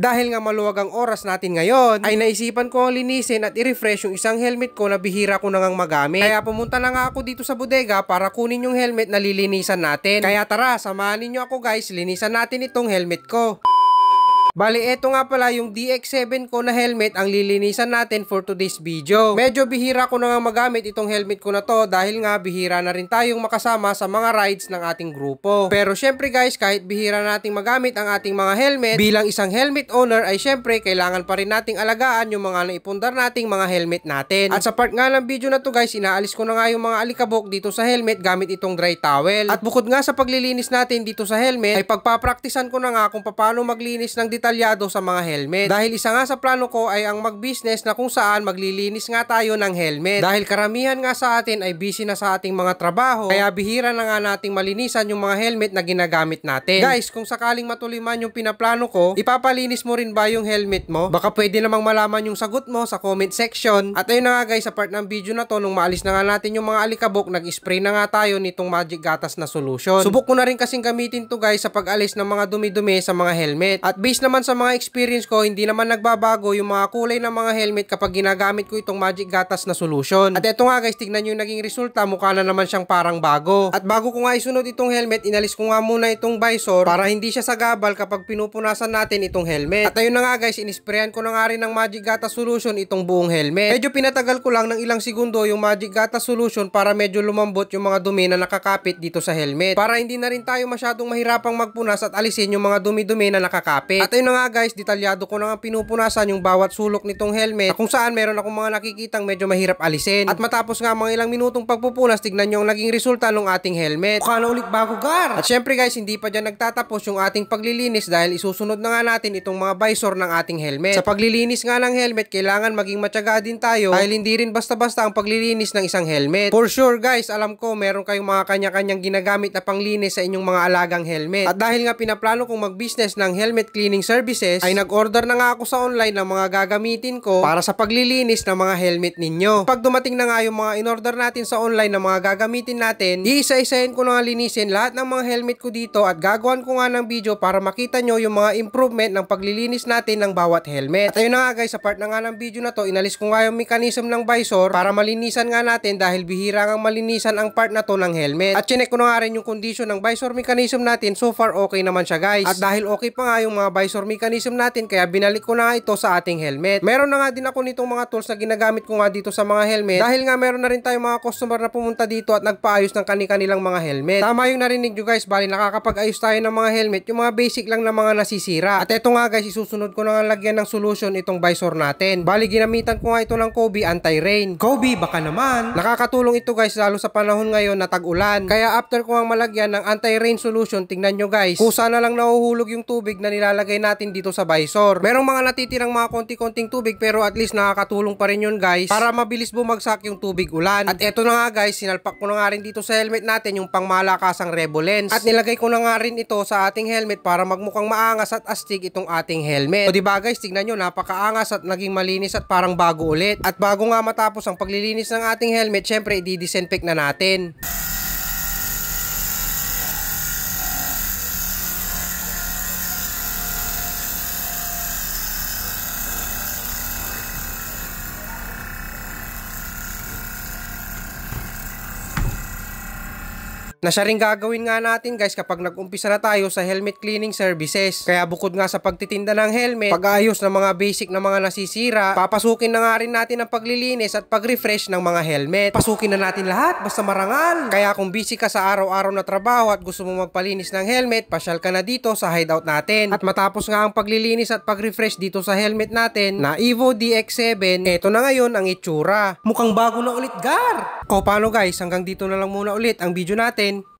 Dahil nga maluwag ang oras natin ngayon, ay naisipan ko ang linisin at i-refresh yung isang helmet ko na bihira ko nangang magamit. Kaya pumunta na nga ako dito sa bodega para kunin yung helmet na lilinisan natin. Kaya tara, samahan niyo ako guys, linisan natin itong helmet ko. Bali, eto nga pala yung DX7 ko na helmet ang lilinisan natin for today's video. Medyo bihira ko na nga magamit itong helmet ko na to dahil nga bihira na rin tayong makasama sa mga rides ng ating grupo. Pero syempre guys, kahit bihira nating magamit ang ating mga helmet, bilang isang helmet owner ay syempre kailangan pa rin nating alagaan yung mga naipundar nating mga helmet natin. At sa part nga ng video na to guys, inaalis ko na nga yung mga alikabok dito sa helmet gamit itong dry towel. At bukod nga sa paglilinis natin dito sa helmet, ay pagpapraktisan ko na nga kung paano maglinis ng detalyado sa mga helmet. Dahil isa nga sa plano ko ay ang mag-business na kung saan maglilinis nga tayo ng helmet. Dahil karamihan nga sa atin ay busy na sa ating mga trabaho, kaya bihira na nga nating malinisan yung mga helmet na ginagamit natin. Guys, kung sakaling matuliman yung pinaplano ko, ipapalinis mo rin ba yung helmet mo? Baka pwede namang malaman yung sagot mo sa comment section. At ayun na nga guys, sa part ng video na to, nung maalis na nga natin yung mga alikabok, nag-spray na nga tayo nitong magic gatas na solution. Subok ko na rin kasing gamitin to guys sa pag-alis ng mga dumi-dumi sa mga helmet. At based na naman sa mga experience ko, hindi naman nagbabago yung mga kulay ng mga helmet kapag ginagamit ko itong Magic Gatas na solution. At eto nga guys, tignan nyo yung naging resulta, mukha na naman siyang parang bago. At bago ko nga isunod itong helmet, inalis ko nga muna itong visor para hindi siya sagabal kapag pinupunasan natin itong helmet. At ayun na nga guys, inisprayan ko na nga rin ng Magic Gatas solution itong buong helmet. Medyo pinatagal ko lang ng ilang segundo yung Magic Gatas solution para medyo lumambot yung mga dumi na nakakapit dito sa helmet. Para hindi na rin tayo masyadong mahirapang magpunas at alisin yung mga dumi-dumi na nakakapit. At ayun na nga guys, detalyado ko na nga pinupunasan yung bawat sulok nitong helmet kung saan meron akong mga nakikitang medyo mahirap alisin. At matapos nga mga ilang minutong pagpupunas, tignan nyo ang naging resulta ng ating helmet. Mukha na ulit bago gar! At syempre guys, hindi pa dyan nagtatapos yung ating paglilinis dahil isusunod na nga natin itong mga visor ng ating helmet. Sa paglilinis nga ng helmet, kailangan maging matyaga din tayo dahil hindi rin basta-basta ang paglilinis ng isang helmet. For sure guys, alam ko meron kayong mga kanya-kanyang ginagamit na panglinis sa inyong mga alagang helmet. At dahil nga pinaplano kong mag-business ng helmet cleaning services ay nag-order na nga ako sa online ng mga gagamitin ko para sa paglilinis ng mga helmet ninyo. Pag dumating na nga yung mga in-order natin sa online ng mga gagamitin natin, iisa-isahin ko na nga linisin lahat ng mga helmet ko dito at gagawan ko nga ng video para makita nyo yung mga improvement ng paglilinis natin ng bawat helmet. At ayun na nga guys, sa part na nga ng video na to, inalis ko nga yung mechanism ng visor para malinisan nga natin dahil bihira nga malinisan ang part na to ng helmet. At chinek ko na nga rin yung condition ng visor mechanism natin, so far okay naman siya guys. At dahil okay pa nga yung mga visor sensor mechanism natin kaya binalik ko na ito sa ating helmet. Meron na nga din ako nitong mga tools na ginagamit ko nga dito sa mga helmet dahil nga meron na rin tayong mga customer na pumunta dito at nagpaayos ng kanilang mga helmet. Tama yung narinig nyo guys, bali nakakapag-ayos tayo ng mga helmet, yung mga basic lang na mga nasisira. At eto nga guys, isusunod ko na nga lagyan ng solution itong visor natin. Bali ginamitan ko nga ito ng Kobe anti-rain. Kobe baka naman. Nakakatulong ito guys lalo sa panahon ngayon na tag-ulan. Kaya after ko ang malagyan ng anti-rain solution, tingnan nyo guys, kusa na lang nahuhulog yung tubig na nilalagay natin natin dito sa visor. Merong mga natitirang mga konti-konting tubig pero at least nakakatulong pa rin yun guys para mabilis bumagsak yung tubig ulan. At eto na nga guys, sinalpak ko na nga rin dito sa helmet natin yung pangmalakasang Revo lens. At nilagay ko na nga rin ito sa ating helmet para magmukhang maangas at astig itong ating helmet. So diba guys, tignan nyo, napakaangas at naging malinis at parang bago ulit. At bago nga matapos ang paglilinis ng ating helmet, syempre i-disinfect na natin. na siya rin gagawin nga natin guys kapag nag-umpisa na tayo sa helmet cleaning services. Kaya bukod nga sa pagtitinda ng helmet, pag-ayos ng mga basic na mga nasisira, papasukin na nga rin natin ang paglilinis at pag-refresh ng mga helmet. Pasukin na natin lahat basta marangal. Kaya kung busy ka sa araw-araw na trabaho at gusto mo magpalinis ng helmet, pasyal ka na dito sa hideout natin. At matapos nga ang paglilinis at pag-refresh dito sa helmet natin na Evo DX7, eto na ngayon ang itsura. Mukhang bago na ulit gar! O paano guys, hanggang dito na lang muna ulit ang video natin.